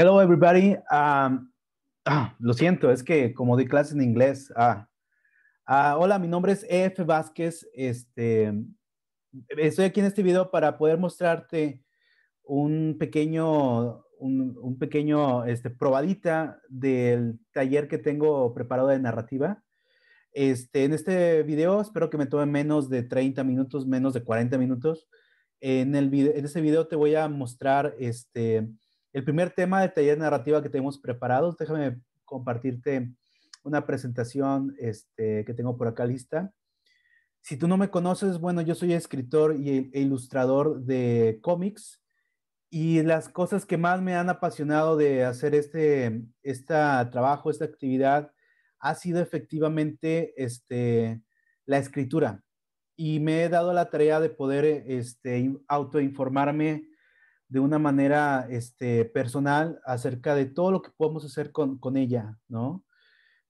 Hello, everybody. Um, ah, lo siento, es que como di clases en inglés. Ah. Ah, hola, mi nombre es EF Vázquez. Este, estoy aquí en este video para poder mostrarte un pequeño, un, pequeño este, probadita del taller que tengo preparado de narrativa. Este, en este video espero que me tome menos de 30 minutos, menos de 40 minutos. En, el en este video te voy a mostrar este, el primer tema de taller narrativa que tenemos preparado, déjame compartirte una presentación este, que tengo por acá lista. Si tú no me conoces, bueno, yo soy escritor y, e ilustrador de cómics y las cosas que más me han apasionado de hacer este, trabajo, esta actividad, ha sido efectivamente este, la escritura. Y me he dado la tarea de poder este, autoinformarme de una manera este, personal acerca de todo lo que podemos hacer con, con ella, ¿no?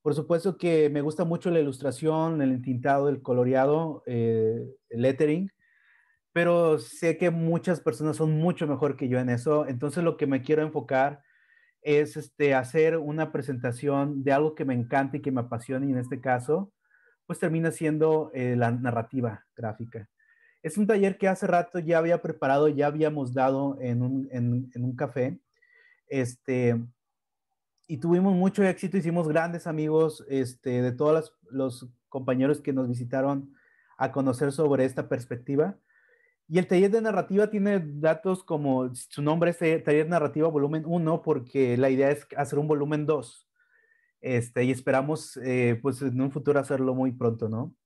Por supuesto que me gusta mucho la ilustración, el entintado, el coloreado, eh, el lettering, pero sé que muchas personas son mucho mejor que yo en eso, entonces lo que me quiero enfocar es este, hacer una presentación de algo que me encanta y que me apasiona, y en este caso, pues termina siendo eh, la narrativa gráfica. Es un taller que hace rato ya había preparado, ya habíamos dado en un, café. Este, y tuvimos mucho éxito, hicimos grandes amigos este, de todos los compañeros que nos visitaron a conocer sobre esta perspectiva. Y el taller de narrativa tiene datos como su nombre es eh, Taller Narrativa Volumen 1 porque la idea es hacer un volumen 2. Este, y esperamos eh, pues en un futuro hacerlo muy pronto, ¿no?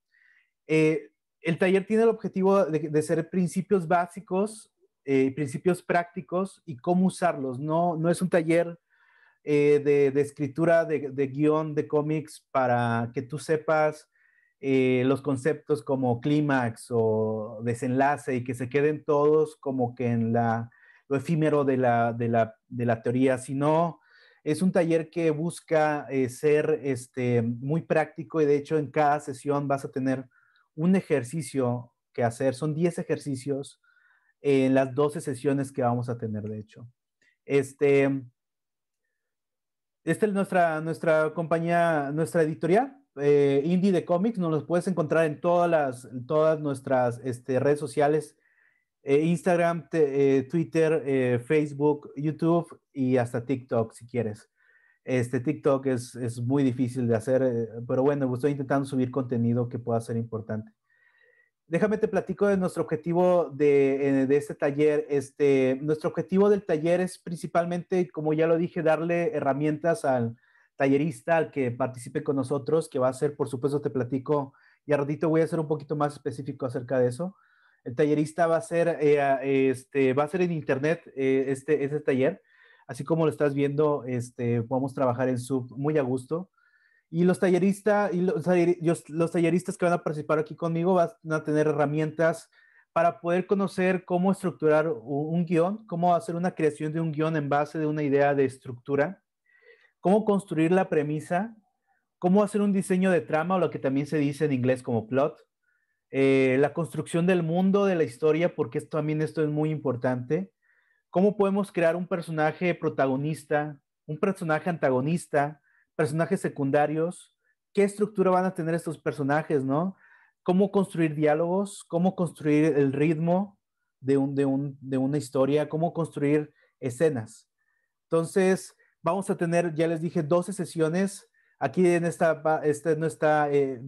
Eh, el taller tiene el objetivo de, ser principios básicos, eh, principios prácticos y cómo usarlos. No, no es un taller eh, de, escritura, de, guión, de cómics para que tú sepas eh, los conceptos como clímax o desenlace y que se queden todos como que en la, lo efímero de la, de la, de la teoría, sino es un taller que busca ser este, muy práctico y de hecho en cada sesión vas a tener un ejercicio que hacer. Son 10 ejercicios en las 12 sesiones que vamos a tener, de hecho. Este, esta es nuestra, nuestra compañía, nuestra editorial, eh, Indie de Comics. Nos los puedes encontrar en todas, las, todas nuestras este, redes sociales. Eh, Instagram, eh, Twitter, Facebook, YouTube y hasta TikTok si quieres. Este TikTok es, es muy difícil de hacer, eh, pero bueno, estoy intentando subir contenido que pueda ser importante. Déjame te platico de nuestro objetivo de, eh, de este taller. Este, nuestro objetivo del taller es principalmente, como ya lo dije, darle herramientas al tallerista, al que participe con nosotros, que va a ser, por supuesto, te platico, y a ratito voy a ser un poquito más específico acerca de eso. El tallerista va a ser, eh, este, va a ser en internet este, este taller Así como lo estás viendo, este, podemos trabajar en sub muy a gusto. Y los talleristas, los, talleristas que van a participar aquí conmigo van a tener herramientas para poder conocer cómo estructurar un guión, cómo hacer una creación de un guión en base de una idea de estructura, cómo construir la premisa, cómo hacer un diseño de trama o lo que también se dice en inglés como plot, eh, la construcción del mundo, de la historia, porque esto, también esto es muy importante, cómo podemos crear un personaje protagonista, un personaje antagonista, personajes secundarios, qué estructura van a tener estos personajes, ¿no? Cómo construir diálogos, cómo construir el ritmo de, una historia, cómo construir escenas. Entonces, vamos a tener, ya les dije, 12 sesiones. Aquí en esta, este no está eh,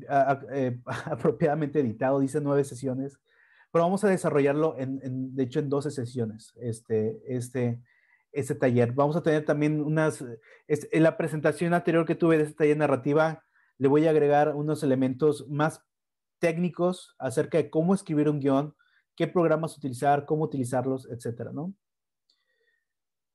eh, apropiadamente editado, dice nueve sesiones pero vamos a desarrollarlo, en, de hecho, en 12 sesiones, este, este, este taller. Vamos a tener también unas, en la presentación anterior que tuve de este taller narrativa, le voy a agregar unos elementos más técnicos acerca de cómo escribir un guión, qué programas utilizar, cómo utilizarlos, etcétera, ¿no?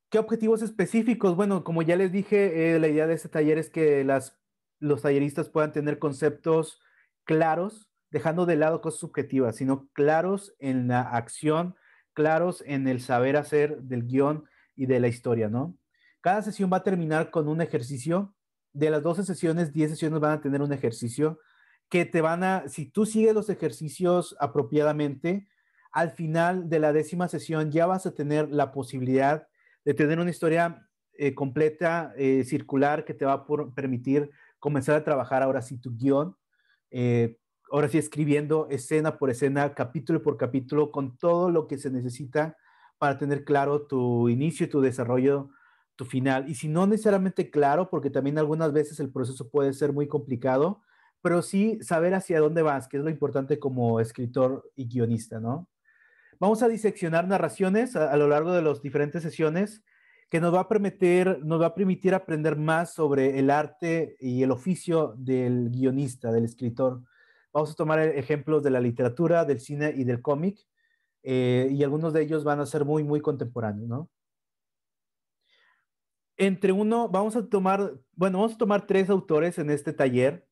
¿Qué objetivos específicos? Bueno, como ya les dije, eh, la idea de este taller es que las, los talleristas puedan tener conceptos claros dejando de lado cosas subjetivas, sino claros en la acción, claros en el saber hacer del guión y de la historia, ¿no? Cada sesión va a terminar con un ejercicio. De las 12 sesiones, 10 sesiones van a tener un ejercicio que te van a, si tú sigues los ejercicios apropiadamente, al final de la décima sesión ya vas a tener la posibilidad de tener una historia eh, completa, eh, circular, que te va a permitir comenzar a trabajar ahora sí tu guión. Eh, ahora sí escribiendo escena por escena, capítulo por capítulo, con todo lo que se necesita para tener claro tu inicio, tu desarrollo, tu final. Y si no necesariamente claro, porque también algunas veces el proceso puede ser muy complicado, pero sí saber hacia dónde vas, que es lo importante como escritor y guionista, ¿no? Vamos a diseccionar narraciones a, lo largo de las diferentes sesiones que nos va, a permitir, nos va a permitir aprender más sobre el arte y el oficio del guionista, del escritor. Vamos a tomar e-, ejemplos de la literatura, del cine y del cómic, eh, y algunos de ellos van a ser muy, muy contemporáneos, ¿no? Entre uno, vamos a tomar, bueno, vamos a tomar tres autores en este taller,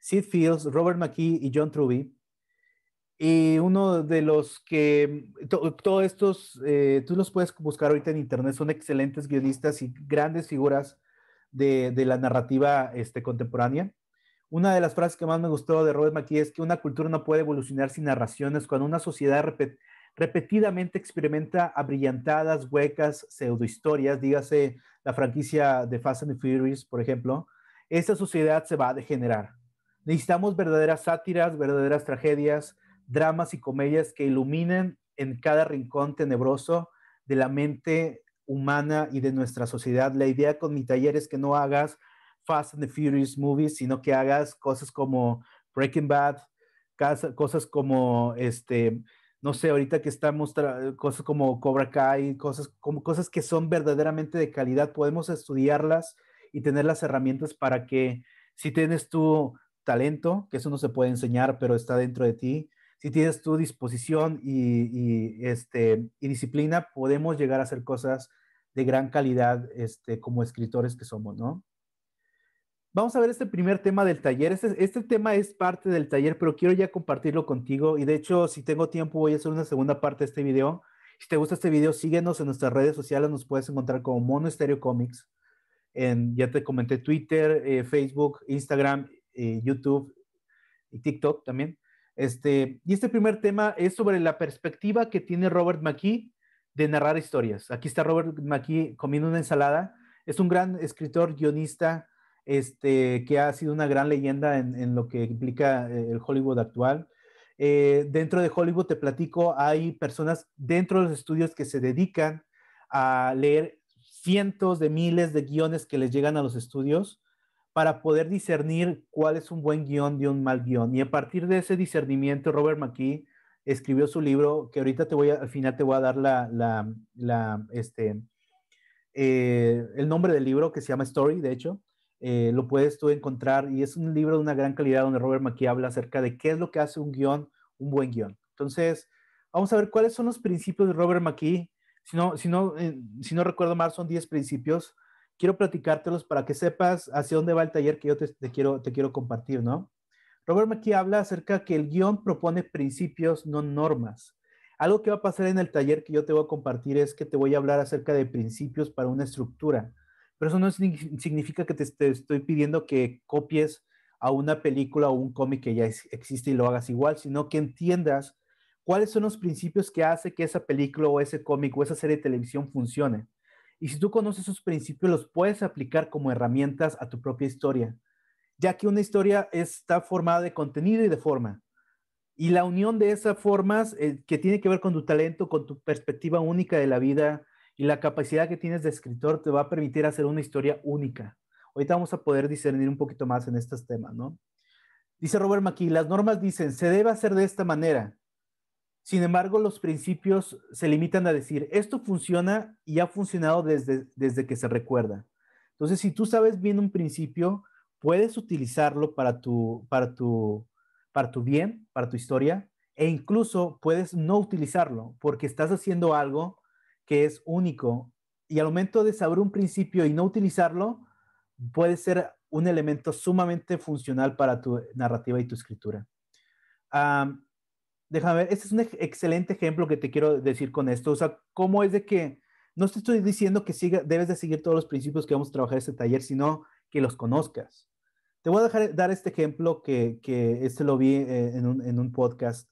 Sid Fields, Robert McKee y John Truby. Y uno de los que, todos estos, eh, tú los puedes buscar ahorita en internet, son excelentes guionistas y grandes figuras de, de la narrativa este, contemporánea. Una de las frases que más me gustó de Robert McKee es que una cultura no puede evolucionar sin narraciones cuando una sociedad repetidamente experimenta abrillantadas, huecas, pseudohistorias, dígase la franquicia de Fast and Furious, por ejemplo, esa sociedad se va a degenerar. Necesitamos verdaderas sátiras, verdaderas tragedias, dramas y comedias que iluminen en cada rincón tenebroso de la mente humana y de nuestra sociedad. La idea con mi taller es que no hagas Fast and the Furious movies, sino que hagas cosas como Breaking Bad, cosas como este, no sé, ahorita que estamos cosas como Cobra Kai, cosas como cosas que son verdaderamente de calidad, podemos estudiarlas y tener las herramientas para que si tienes tu talento, que eso no se puede enseñar, pero está dentro de ti, si tienes tu disposición y, y este, y disciplina, podemos llegar a hacer cosas de gran calidad este, como escritores que somos, ¿no? Vamos a ver este primer tema del taller. Este, este, tema es parte del taller, pero quiero ya compartirlo contigo. Y de hecho, si tengo tiempo, voy a hacer una segunda parte de este video. Si te gusta este video, síguenos en nuestras redes sociales. Nos puedes encontrar como Mono Stereo Comics. En, ya te comenté Twitter, eh, Facebook, Instagram, eh, YouTube y TikTok también. Este, y este primer tema es sobre la perspectiva que tiene Robert McKee de narrar historias. Aquí está Robert McKee comiendo una ensalada. Es un gran escritor, guionista, este, que ha sido una gran leyenda en, lo que implica eh, el Hollywood actual. Eh, dentro de Hollywood, te platico, hay personas dentro de los estudios que se dedican a leer cientos de miles de guiones que les llegan a los estudios para poder discernir cuál es un buen guión de un mal guión. Y a partir de ese discernimiento, Robert McKee escribió su libro, que ahorita te voy al final te voy a dar la, este, eh, el nombre del libro, que se llama Story, de hecho, eh, lo puedes tú encontrar y es un libro de una gran calidad donde Robert McKee habla acerca de qué es lo que hace un guión, un buen guión. Entonces, vamos a ver cuáles son los principios de Robert McKee. Eh, si no, recuerdo mal, son 10 principios. Quiero platicártelos para que sepas hacia dónde va el taller que yo te, quiero, te quiero compartir, Robert McKee habla acerca que el guión propone principios, no normas. Algo que va a pasar en el taller que yo te voy a compartir es que te voy a hablar acerca de principios para una estructura pero eso no significa que te, estoy pidiendo que copies a una película o un cómic que ya existe y lo hagas igual, sino que entiendas cuáles son los principios que hace que esa película o ese cómic o esa serie de televisión funcione. Y si tú conoces esos principios, los puedes aplicar como herramientas a tu propia historia, ya que una historia está formada de contenido y de forma. Y la unión de esas formas, eh, que tiene que ver con tu talento, con tu perspectiva única de la vida, y la capacidad que tienes de escritor te va a permitir hacer una historia única. Ahorita vamos a poder discernir un poquito más en estos temas, ¿no? Dice Robert McKee, las normas dicen, se debe hacer de esta manera. Sin embargo, los principios se limitan a decir, esto funciona y ha funcionado desde, desde que se recuerda. Entonces, si tú sabes bien un principio, puedes utilizarlo para tu, para tu, para tu bien, para tu historia, e incluso puedes no utilizarlo porque estás haciendo algo que es único y al momento de saber un principio y no utilizarlo, puede ser un elemento sumamente funcional para tu narrativa y tu escritura. déjame ver, este es un excelente ejemplo que te quiero decir con esto. O sea, cómo es de que, no te estoy diciendo que debes de seguir todos los principios que vamos a trabajar en este taller, sino que los conozcas. Te voy a dejar, dar este ejemplo que, que este lo vi eh, en, un, en un, podcast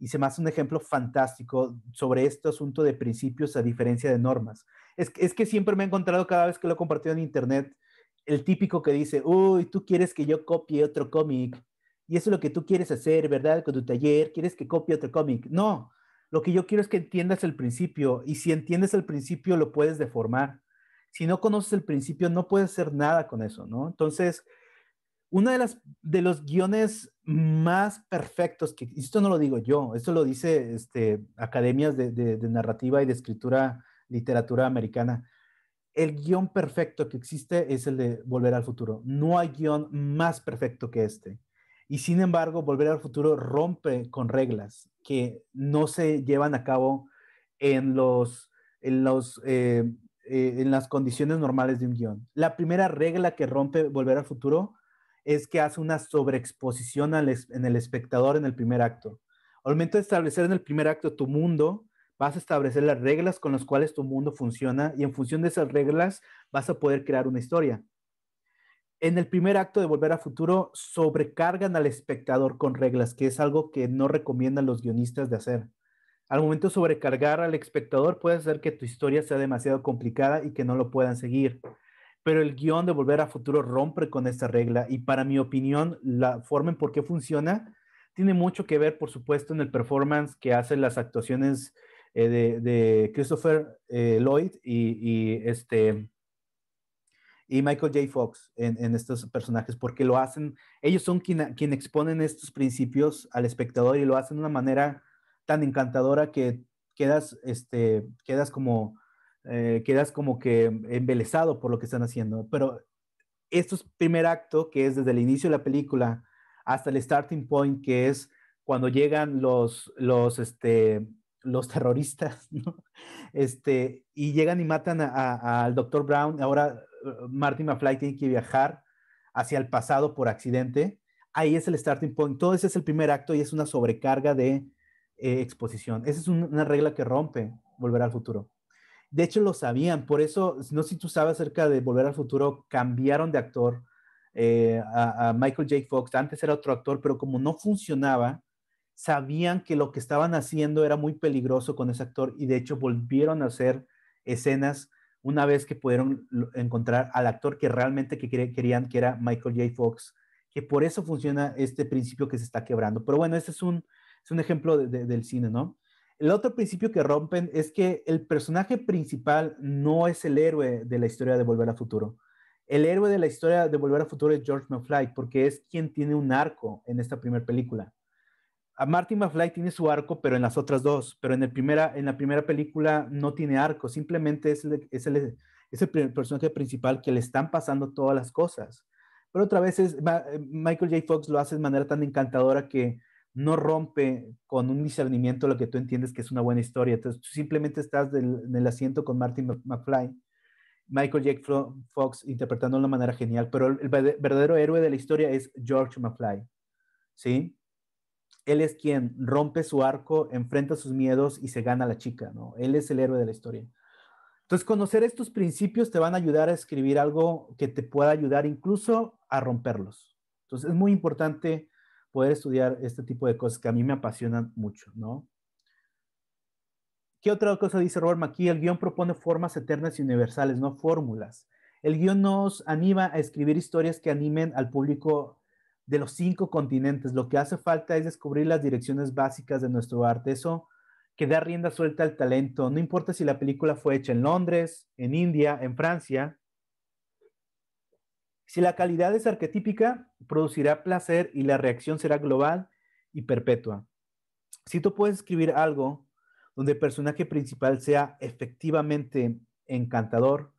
y se me hace un ejemplo fantástico sobre este asunto de principios a diferencia de normas. Es, es que siempre me he encontrado cada vez que lo he compartido en internet el típico que dice, uy, tú quieres que yo copie otro cómic y eso es lo que tú quieres hacer, ¿verdad? Con tu taller, quieres que copie otro cómic. No, lo que yo quiero es que entiendas el principio y si entiendes el principio lo puedes deformar. Si no conoces el principio no puedes hacer nada con eso, ¿no? Entonces, una de las de los guiones más perfectos que, esto no lo digo yo, esto lo dice este, academias de, narrativa y de escritura, literatura americana, el guión perfecto que existe es el de Volver al Futuro. No hay guión más perfecto que este. Y sin embargo, Volver al Futuro rompe con reglas que no se llevan a cabo en, los, en eh, eh, las condiciones normales de un guión. La primera regla que rompe Volver al Futuro es que hace una sobreexposición en el espectador en el primer acto. Al momento de establecer en el primer acto tu mundo, vas a establecer las reglas con las cuales tu mundo funciona y en función de esas reglas vas a poder crear una historia. En el primer acto de Volver a Futuro sobrecargan al espectador con reglas, que es algo que no recomiendan los guionistas de hacer. Al momento de sobrecargar al espectador puede hacer que tu historia sea demasiado complicada y que no lo puedan seguir pero el guión de Volver a Futuro rompe con esta regla y para mi opinión la forma en por qué funciona tiene mucho que ver, por supuesto, en el performance que hacen las actuaciones eh, de, de, Christopher eh, Lloyd y, este, y Michael J. Fox en, estos personajes, porque lo hacen, ellos son quien, exponen estos principios al espectador y lo hacen de una manera tan encantadora que quedas, este, quedas como eh, quedas como que embelesado por lo que están haciendo. Pero esto es primer acto, que es desde el inicio de la película hasta el starting point, que es cuando llegan los, los, este, los terroristas, este, y llegan y matan al doctor Brown. Ahora eh, Martin McFly tiene que viajar hacia el pasado por accidente. Ahí es el starting point. Todo ese es el primer acto y es una sobrecarga de eh, exposición. Esa es una regla que rompe Volver al Futuro. De hecho, lo sabían, por eso, no sé si tú sabes acerca de Volver al Futuro, cambiaron de actor eh, a, Michael J. Fox, antes era otro actor, pero como no funcionaba, sabían que lo que estaban haciendo era muy peligroso con ese actor y de hecho volvieron a hacer escenas una vez que pudieron encontrar al actor que realmente querían, que era Michael J. Fox, que por eso funciona este principio que se está quebrando. Pero bueno, este es un, es un ejemplo del cine, ¿no? El otro principio que rompen es que el personaje principal no es el héroe de la historia de Volver a Futuro. El héroe de la historia de Volver a Futuro es George McFly, porque es quien tiene un arco en esta primera película. A Martin McFly tiene su arco, pero en las otras dos, pero en, el primera, en la primera película no tiene arco, simplemente es el, es el personaje principal que le están pasando todas las cosas. Pero otra vez es, eh, Michael J. Fox lo hace de manera tan encantadora que no rompe con un discernimiento lo que tú entiendes que es una buena historia. Entonces, tú simplemente estás en el asiento con Martin McFly, Michael J. Fox interpretando de una manera genial, pero el, el verdadero héroe de la historia es George McFly, ¿sí? Él es quien rompe su arco, enfrenta sus miedos y se gana a la chica, ¿no? Él es el héroe de la historia. Entonces, conocer estos principios te van a ayudar a escribir algo que te pueda ayudar incluso a romperlos. Entonces, es muy importante poder estudiar este tipo de cosas que a mí me apasionan mucho, ¿no? ¿Qué otra cosa dice Robert aquí? El guión propone formas eternas y universales, no fórmulas. El guión nos anima a escribir historias que animen al público de los cinco continentes. Lo que hace falta es descubrir las direcciones básicas de nuestro arte, eso que da rienda suelta al talento. No importa si la película fue hecha en Londres, en India, en Francia, si la calidad es arquetípica, producirá placer y la reacción será global y perpetua. Si tú puedes escribir algo donde el personaje principal sea efectivamente encantador,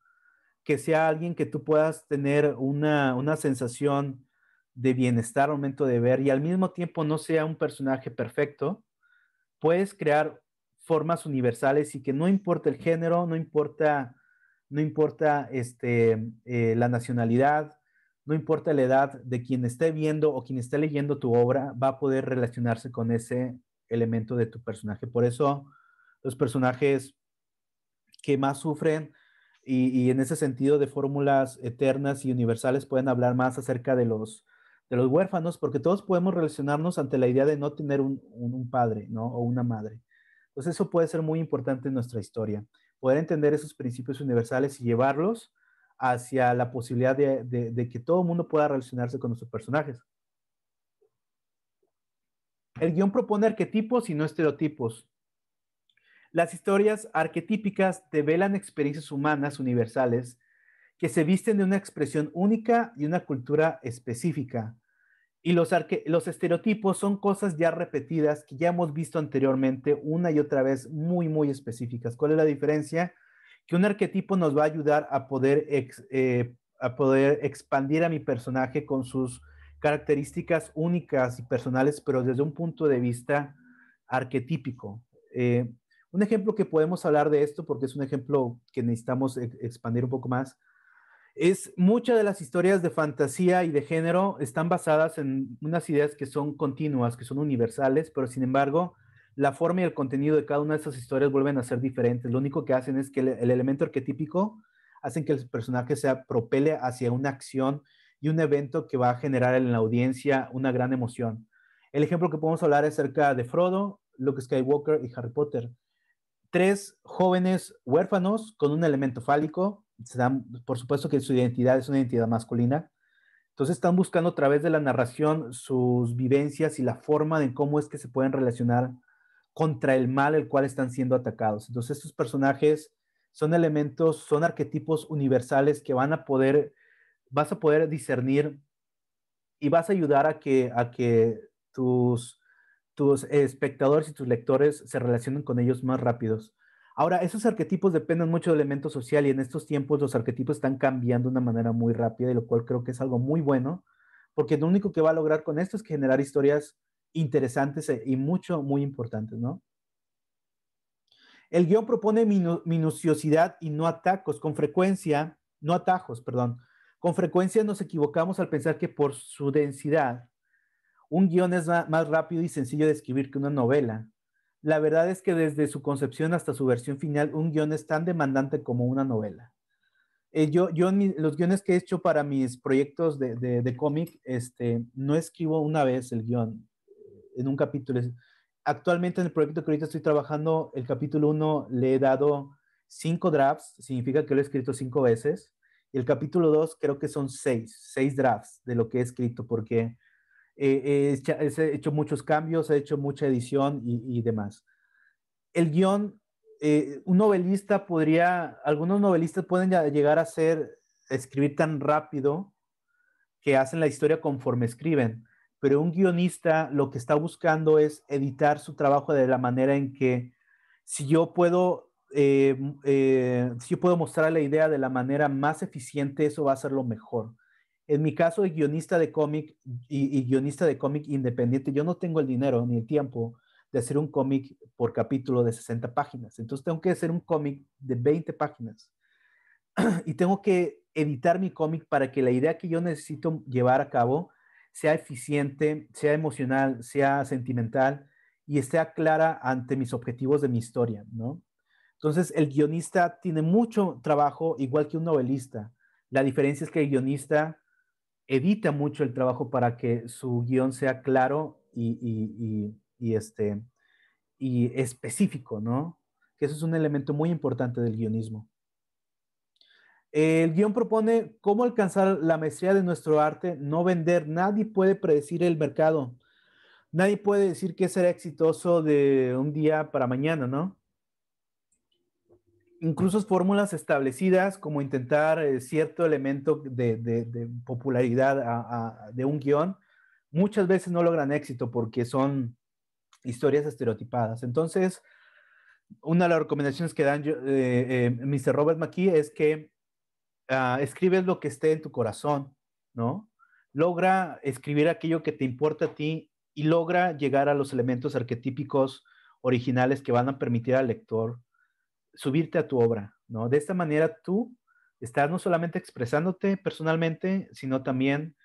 que sea alguien que tú puedas tener una, sensación de bienestar al momento de ver y al mismo tiempo no sea un personaje perfecto, puedes crear formas universales y que no importa el género, no importa, no importa este, eh, la nacionalidad, no importa la edad de quien esté viendo o quien esté leyendo tu obra, va a poder relacionarse con ese elemento de tu personaje. Por eso los personajes que más sufren y, en ese sentido de fórmulas eternas y universales pueden hablar más acerca de los, de los huérfanos, porque todos podemos relacionarnos ante la idea de no tener un, padre o una madre. Entonces eso puede ser muy importante en nuestra historia, poder entender esos principios universales y llevarlos hacia la posibilidad de, que todo el mundo pueda relacionarse con nuestros personajes. El guión propone arquetipos y no estereotipos. Las historias arquetípicas develan experiencias humanas universales que se visten de una expresión única y una cultura específica. Y los, los estereotipos son cosas ya repetidas que ya hemos visto anteriormente una y otra vez muy, muy específicas. ¿Cuál es la diferencia? que un arquetipo nos va a ayudar a poder, eh, a poder expandir a mi personaje con sus características únicas y personales, pero desde un punto de vista arquetípico. Eh, un ejemplo que podemos hablar de esto, porque es un ejemplo que necesitamos expandir un poco más, es muchas de las historias de fantasía y de género están basadas en unas ideas que son continuas, que son universales, pero sin embargo la forma y el contenido de cada una de esas historias vuelven a ser diferentes. Lo único que hacen es que el, elemento arquetípico hacen que el personaje se propele hacia una acción y un evento que va a generar en la audiencia una gran emoción. El ejemplo que podemos hablar es acerca de Frodo, Luke Skywalker y Harry Potter. Tres jóvenes huérfanos con un elemento fálico. por supuesto que su identidad es una identidad masculina. Entonces están buscando a través de la narración sus vivencias y la forma de cómo es que se pueden relacionar contra el mal el cual están siendo atacados. Entonces estos personajes son elementos, son arquetipos universales que van a poder, vas a poder discernir y vas a ayudar a que, a que tus, tus espectadores y tus lectores se relacionen con ellos más rápidos. Ahora, esos arquetipos dependen mucho del elemento social y en estos tiempos los arquetipos están cambiando de una manera muy rápida, y lo cual creo que es algo muy bueno, porque lo único que va a lograr con esto es generar historias interesantes e, y mucho, muy importantes, ¿no? El guión propone minuciosidad y no atacos. Con frecuencia, no atajos, perdón. Con frecuencia nos equivocamos al pensar que por su densidad, un guión es más rápido y sencillo de escribir que una novela. La verdad es que desde su concepción hasta su versión final, un guión es tan demandante como una novela. Eh, yo, yo los guiones que he hecho para mis proyectos de, cómic, este, no escribo una vez el guión en un capítulo. Actualmente en el proyecto que ahorita estoy trabajando, el capítulo 1 le he dado cinco drafts, significa que lo he escrito cinco veces. Y el capítulo 2 creo que son seis, seis drafts de lo que he escrito, porque eh, he, hecho, muchos cambios, he hecho mucha edición y, demás. El guión, eh, un novelista podría, algunos novelistas pueden llegar a ser, escribir tan rápido que hacen la historia conforme escriben pero un guionista lo que está buscando es editar su trabajo de la manera en que si yo puedo, eh, eh, si yo puedo mostrar la idea de la manera más eficiente, eso va a ser lo mejor. En mi caso de guionista de cómic y, y, guionista de cómic independiente, yo no tengo el dinero ni el tiempo de hacer un cómic por capítulo de 60 páginas. Entonces tengo que hacer un cómic de 20 páginas y tengo que editar mi cómic para que la idea que yo necesito llevar a cabo sea eficiente, sea emocional, sea sentimental y esté clara ante mis objetivos de mi historia, ¿no? Entonces, el guionista tiene mucho trabajo, igual que un novelista. La diferencia es que el guionista edita mucho el trabajo para que su guión sea claro y, este, y específico, ¿no? Que eso es un elemento muy importante del guionismo. El guión propone cómo alcanzar la maestría de nuestro arte, no vender. Nadie puede predecir el mercado. Nadie puede decir que será exitoso de un día para mañana, ¿no? Incluso fórmulas establecidas como intentar eh, cierto elemento de, popularidad de un guión, muchas veces no logran éxito porque son historias estereotipadas. Entonces, una de las recomendaciones que dan eh, eh, Mr. Robert McKee es que Ah, escribes lo que esté en tu corazón, ¿no? Logra escribir aquello que te importa a ti y logra llegar a los elementos arquetípicos originales que van a permitir al lector subirte a tu obra, ¿no? De esta manera tú estás no solamente expresándote personalmente, sino también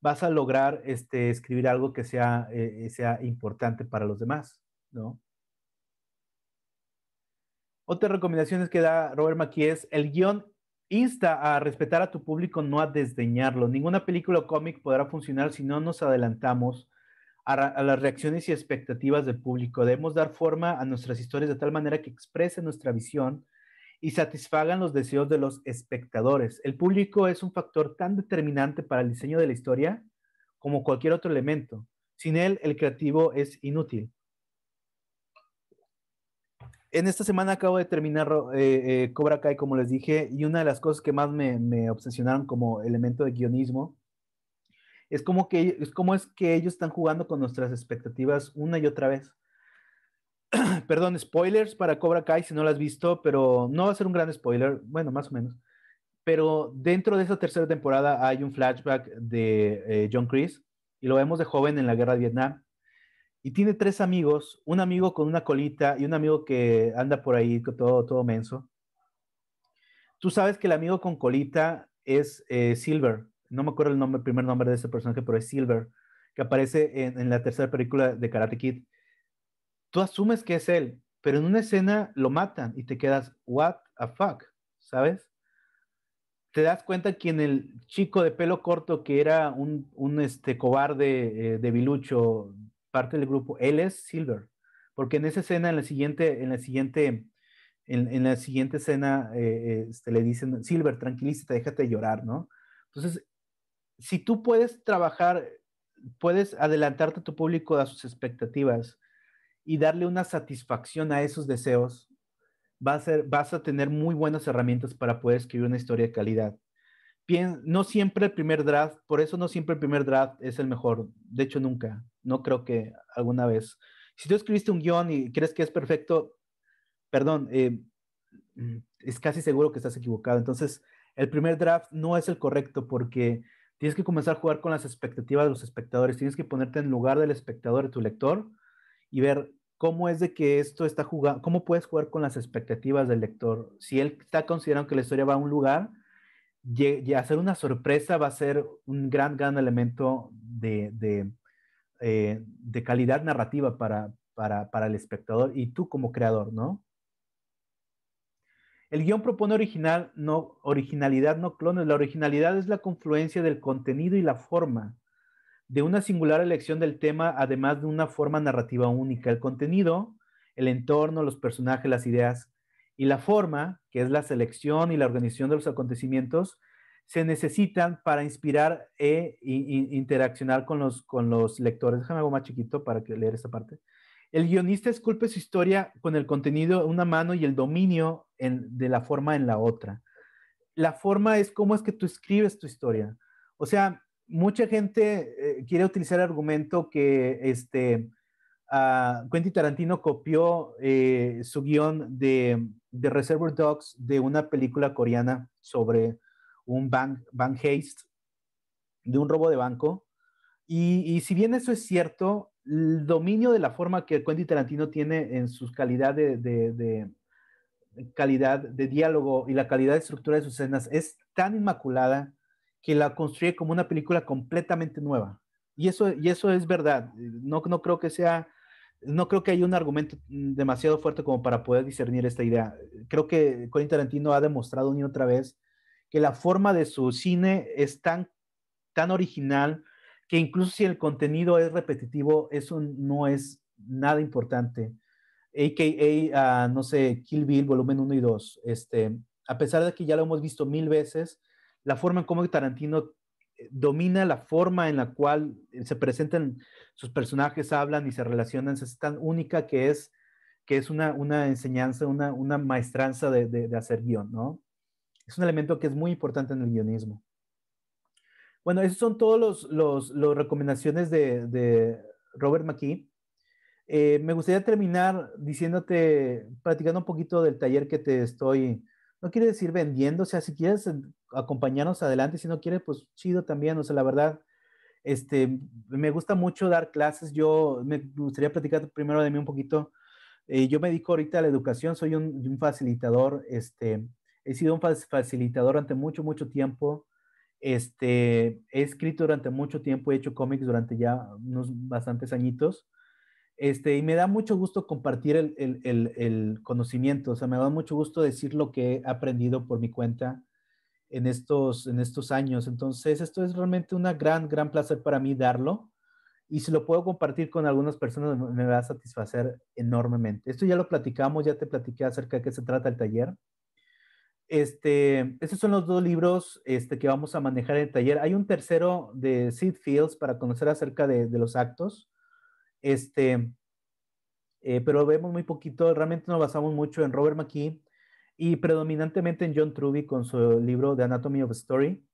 vas a lograr este, escribir algo que sea, eh, sea importante para los demás, ¿no? Otra recomendaciones que da Robert McKee es el guión Insta a respetar a tu público, no a desdeñarlo. Ninguna película o cómic podrá funcionar si no nos adelantamos a, a, las reacciones y expectativas del público. Debemos dar forma a nuestras historias de tal manera que expresen nuestra visión y satisfagan los deseos de los espectadores. El público es un factor tan determinante para el diseño de la historia como cualquier otro elemento. Sin él, el creativo es inútil en esta semana acabo de terminar eh, eh, Cobra Kai, como les dije, y una de las cosas que más me, obsesionaron como elemento de guionismo es como que es como es que ellos están jugando con nuestras expectativas una y otra vez. Perdón, spoilers para Cobra Kai si no lo has visto, pero no va a ser un gran spoiler, bueno, más o menos. Pero dentro de esa tercera temporada hay un flashback de eh, John Chris y lo vemos de joven en la guerra de Vietnam y tiene tres amigos, un amigo con una colita y un amigo que anda por ahí todo, todo menso. Tú sabes que el amigo con colita es eh, Silver, no me acuerdo el, nombre, primer nombre de ese personaje, pero es Silver, que aparece en, la tercera película de Karate Kid. Tú asumes que es él, pero en una escena lo matan y te quedas, what a fuck, ¿sabes? Te das cuenta que en el chico de pelo corto que era un, este, cobarde, de eh, debilucho, parte del grupo, él es Silver, porque en esa escena, en la siguiente, en la siguiente, en, la siguiente escena, eh, este, le dicen, Silver, tranquilízate, déjate llorar, ¿no? Entonces, si tú puedes trabajar, puedes adelantarte a tu público a sus expectativas y darle una satisfacción a esos deseos, va a vas a tener muy buenas herramientas para poder escribir una historia de calidad. Bien, no siempre el primer draft, por eso no siempre el primer draft es el mejor, de hecho nunca no creo que alguna vez. Si tú escribiste un guión y crees que es perfecto, perdón, eh, mm, es casi seguro que estás equivocado. Entonces, el primer draft no es el correcto porque tienes que comenzar a jugar con las expectativas de los espectadores, tienes que ponerte en lugar del espectador, de tu lector, y ver cómo es de que esto está jugando, cómo puedes jugar con las expectativas del lector. Si él está considerando que la historia va a un lugar, hacer una sorpresa va a ser un gran, gran elemento de, eh, de calidad narrativa para, el espectador y tú como creador, ¿no? El guión propone original, no, originalidad, no clones. La originalidad es la confluencia del contenido y la forma, de una singular elección del tema, además de una forma narrativa única. El contenido, el entorno, los personajes, las ideas y la forma, que es la selección y la organización de los acontecimientos, se necesitan para inspirar e, interaccionar con los, con los lectores. Déjame algo más chiquito para que leer esta parte. El guionista esculpe su historia con el contenido en una mano y el dominio en, de la forma en la otra. La forma es cómo es que tú escribes tu historia. O sea, mucha gente eh, quiere utilizar el argumento que este, ah, Quentin Tarantino copió eh, su guión de, de Reservoir Dogs de una película coreana sobre un bank haste Heist, de un robo de banco. Y, si bien eso es cierto, el dominio de la forma que Quentin Tarantino tiene en su calidad de, calidad de diálogo y la calidad de estructura de sus escenas es tan inmaculada que la construye como una película completamente nueva. Y eso, y eso es verdad. No, no creo que sea, no creo que haya un argumento demasiado fuerte como para poder discernir esta idea. Creo que Quentin Tarantino ha demostrado una y otra vez que la forma de su cine es tan, tan original que incluso si el contenido es repetitivo, eso no es nada importante. AKA, no sé, Kill Bill, volumen 1 y 2. Este, a pesar de que ya lo hemos visto mil veces, la forma en cómo Tarantino eh, domina la forma en la cual se presentan sus personajes, hablan y se relacionan, es tan única que es, que es una, enseñanza, una, maestranza de, de hacer guión, ¿no? es un elemento que es muy importante en el guionismo. Bueno, esos son todos las recomendaciones de, Robert McKee. Eh, me gustaría terminar diciéndote, platicando un poquito del taller que te estoy, no quiere decir vendiendo, o sea, si quieres acompañarnos adelante, si no quieres, pues chido también, o sea, la verdad, este, me gusta mucho dar clases, yo me gustaría platicar primero de mí un poquito, eh, yo me dedico ahorita a la educación, soy un, un facilitador, este, he sido un facilitador durante mucho, mucho tiempo. Este, he escrito durante mucho tiempo, he hecho cómics durante ya unos bastantes añitos. Este, y me da mucho gusto compartir el, conocimiento, o sea, me da mucho gusto decir lo que he aprendido por mi cuenta en estos, en estos años. Entonces, esto es realmente una gran, gran placer para mí darlo. Y si lo puedo compartir con algunas personas, me va a satisfacer enormemente. Esto ya lo platicamos, ya te platiqué acerca de qué se trata el taller. Este, estos son los dos libros este, que vamos a manejar en el taller. Hay un tercero de Sid Fields para conocer acerca de, los actos. Este, eh, pero vemos muy poquito, realmente nos basamos mucho en Robert McKee y predominantemente en John Truby con su libro The Anatomy of Story.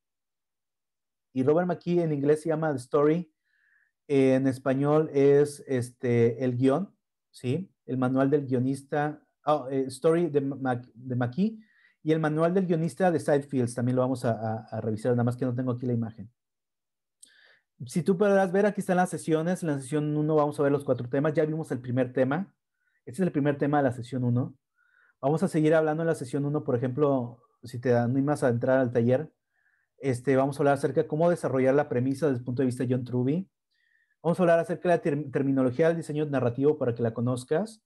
Y Robert McKee en inglés se llama The Story, en español es este, el guión, ¿sí? El manual del guionista, oh, eh, Story de McKee y el manual del guionista de Sidefields también lo vamos a, revisar, nada más que no tengo aquí la imagen. Si tú podrás ver, aquí están las sesiones. En la sesión 1 vamos a ver los cuatro temas. Ya vimos el primer tema. Este es el primer tema de la sesión 1. Vamos a seguir hablando en la sesión 1, por ejemplo, si te animas a entrar al taller, este, vamos a hablar acerca de cómo desarrollar la premisa desde el punto de vista de John Truby. Vamos a hablar acerca de la terminología del diseño narrativo para que la conozcas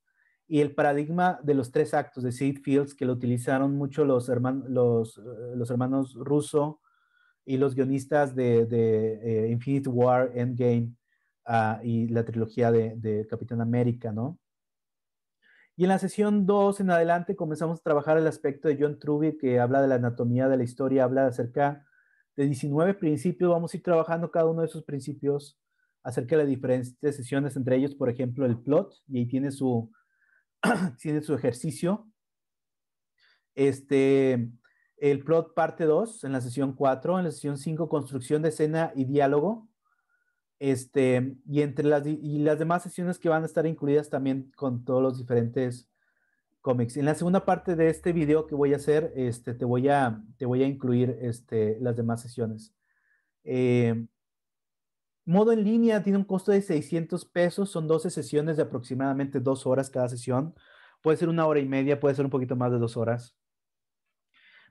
y el paradigma de los tres actos de Sid Fields, que lo utilizaron mucho los, hermanos los, eh, los, hermanos Russo y los guionistas de, eh, Infinite War, Endgame ah, y la trilogía de, Capitán América, ¿no? Y en la sesión 2 en adelante comenzamos a trabajar el aspecto de John Truby, que habla de la anatomía de la historia, habla acerca de 19 principios, vamos a ir trabajando cada uno de esos principios acerca de las diferentes sesiones, entre ellos, por ejemplo, el plot, y ahí tiene su, tiene su ejercicio. Este, el plot parte 2 en la sesión 4, en la sesión 5, construcción de escena y diálogo. Este, y entre las, y las demás sesiones que van a estar incluidas también con todos los diferentes cómics. En la segunda parte de este video que voy a hacer, este, te, voy a, te voy a incluir este, las demás sesiones. Eh, Modo en línea tiene un costo de 600 pesos, son 12 sesiones de aproximadamente dos horas cada sesión. Puede ser una hora y media, puede ser un poquito más de dos horas.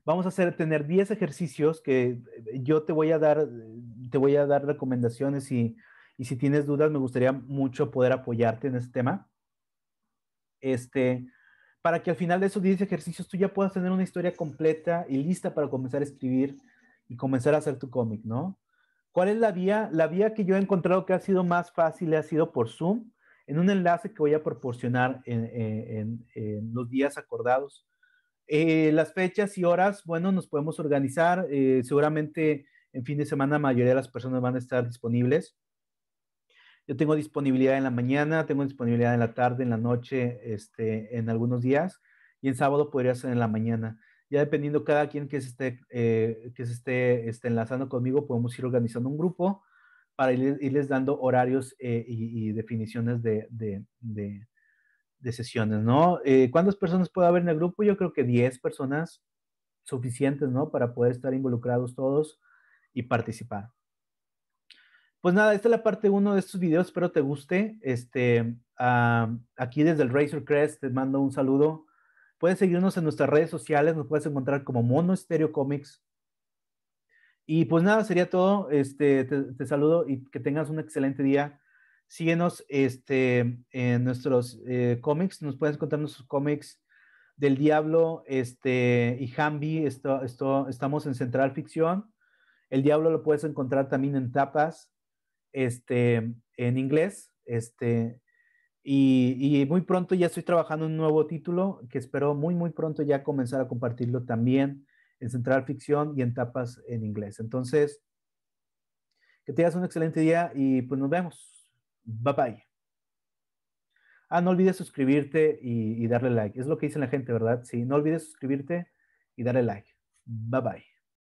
Vamos a hacer, tener 10 ejercicios que eh, yo te voy a dar, te voy a dar recomendaciones y, y si tienes dudas me gustaría mucho poder apoyarte en este tema. Este, para que al final de esos 10 ejercicios tú ya puedas tener una historia completa y lista para comenzar a escribir y comenzar a hacer tu cómic, ¿no? ¿Cuál es la vía? La vía que yo he encontrado que ha sido más fácil ha sido por Zoom, en un enlace que voy a proporcionar en, los días acordados. Eh, las fechas y horas, bueno, nos podemos organizar. Eh, seguramente en fin de semana la mayoría de las personas van a estar disponibles. Yo tengo disponibilidad en la mañana, tengo disponibilidad en la tarde, en la noche, este, en algunos días, y en sábado podría ser en la mañana ya dependiendo cada quien que se esté, eh, que se esté, esté, enlazando conmigo, podemos ir organizando un grupo para irles dando horarios eh, y, definiciones de, de, sesiones, ¿no? Eh, ¿Cuántas personas puede haber en el grupo? Yo creo que 10 personas suficientes, ¿no? Para poder estar involucrados todos y participar. Pues nada, esta es la parte uno de estos videos, espero te guste. Este, ah, aquí desde el racer Crest te mando un saludo Puedes seguirnos en nuestras redes sociales, nos puedes encontrar como Mono Stereo Comics. Y pues nada, sería todo. Este, te, saludo y que tengas un excelente día. Síguenos este, en nuestros eh, cómics, nos puedes encontrar nuestros cómics del Diablo este, y Hambi. esto, estamos en Central Ficción. El Diablo lo puedes encontrar también en tapas, este, en inglés. Este, y, muy pronto ya estoy trabajando un nuevo título que espero muy, muy pronto ya comenzar a compartirlo también en Central Ficción y en Tapas en inglés. Entonces, que te hagas un excelente día y pues nos vemos. Bye bye. Ah, no olvides suscribirte y, y darle like. Es lo que dice la gente, ¿verdad? Sí, no olvides suscribirte y darle like. Bye bye.